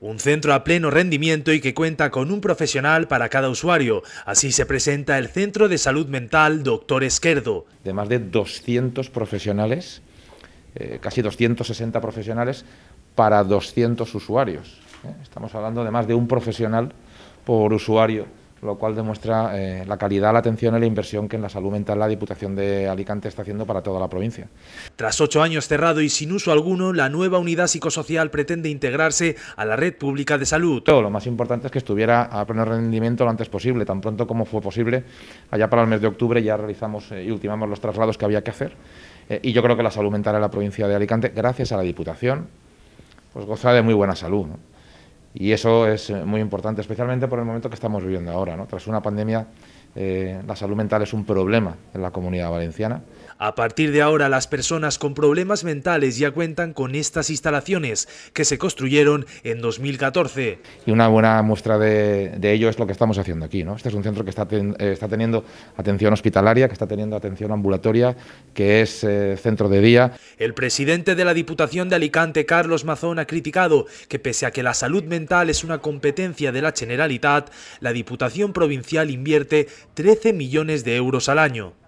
Un centro a pleno rendimiento y que cuenta con un profesional para cada usuario. Así se presenta el Centro de Salud Mental Doctor Esquerdo. De más de 200 profesionales, eh, casi 260 profesionales para 200 usuarios. ¿eh? Estamos hablando de más de un profesional por usuario lo cual demuestra eh, la calidad, la atención y la inversión que en la salud mental la Diputación de Alicante está haciendo para toda la provincia. Tras ocho años cerrado y sin uso alguno, la nueva unidad psicosocial pretende integrarse a la red pública de salud. Todo, lo más importante es que estuviera a pleno rendimiento lo antes posible, tan pronto como fue posible. Allá para el mes de octubre ya realizamos eh, y ultimamos los traslados que había que hacer. Eh, y yo creo que la salud mental en la provincia de Alicante, gracias a la Diputación, pues goza de muy buena salud. Y eso es eh, muy importante, especialmente por el momento que estamos viviendo ahora, ¿no? tras una pandemia eh, la salud mental es un problema en la comunidad valenciana. A partir de ahora, las personas con problemas mentales ya cuentan con estas instalaciones que se construyeron en 2014. Y una buena muestra de, ello es lo que estamos haciendo aquí. ¿no? Este es un centro que está, eh, está teniendo atención hospitalaria, que está teniendo atención ambulatoria, que es eh, centro de día. El presidente de la Diputación de Alicante, Carlos Mazón, ha criticado que pese a que la salud mental es una competencia de la Generalitat, la Diputación Provincial invierte 13 millones de euros al año.